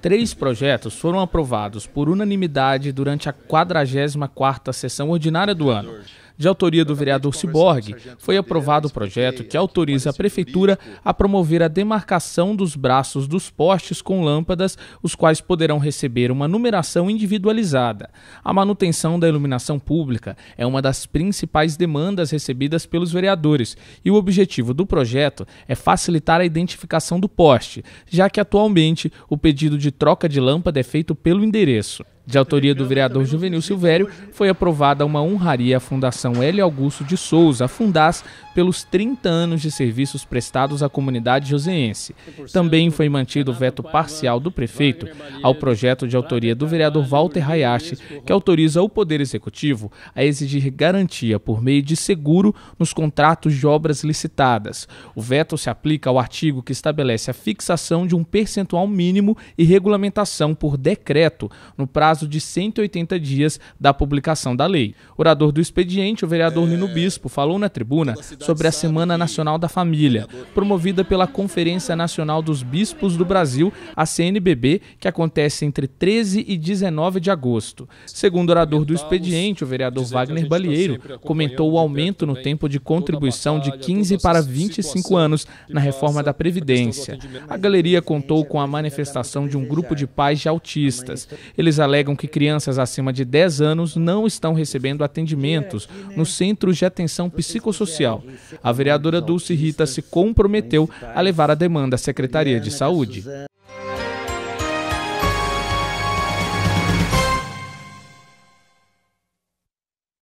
Três projetos foram aprovados por unanimidade durante a 44ª sessão ordinária do ano de autoria do vereador Ciborgue, foi aprovado o projeto que autoriza a Prefeitura a promover a demarcação dos braços dos postes com lâmpadas, os quais poderão receber uma numeração individualizada. A manutenção da iluminação pública é uma das principais demandas recebidas pelos vereadores e o objetivo do projeto é facilitar a identificação do poste, já que atualmente o pedido de troca de lâmpada é feito pelo endereço de autoria do vereador Juvenil Silvério, foi aprovada uma honraria à Fundação Hélio Augusto de Souza, Fundas, pelos 30 anos de serviços prestados à comunidade joseense. Também foi mantido o veto parcial do prefeito ao projeto de autoria do vereador Walter Hayashi, que autoriza o Poder Executivo a exigir garantia por meio de seguro nos contratos de obras licitadas. O veto se aplica ao artigo que estabelece a fixação de um percentual mínimo e regulamentação por decreto no prazo prazo de 180 dias da publicação da lei. Orador do expediente, o vereador é... Nino Bispo falou na tribuna sobre a Semana que... Nacional da Família, promovida pela é Conferência Nacional dos Bispos do Brasil, a CNBB, que acontece entre 13 e 19 de agosto. Segundo o orador do expediente, o vereador Wagner tá Balieiro, comentou o aumento no tempo de contribuição de 15 para 25 anos na reforma da Previdência. A galeria contou com a manifestação de um grupo de é. pais de autistas. Eles alegam alegam que crianças acima de 10 anos não estão recebendo atendimentos nos centros de atenção psicossocial. A vereadora Dulce Rita se comprometeu a levar a demanda à Secretaria de Saúde.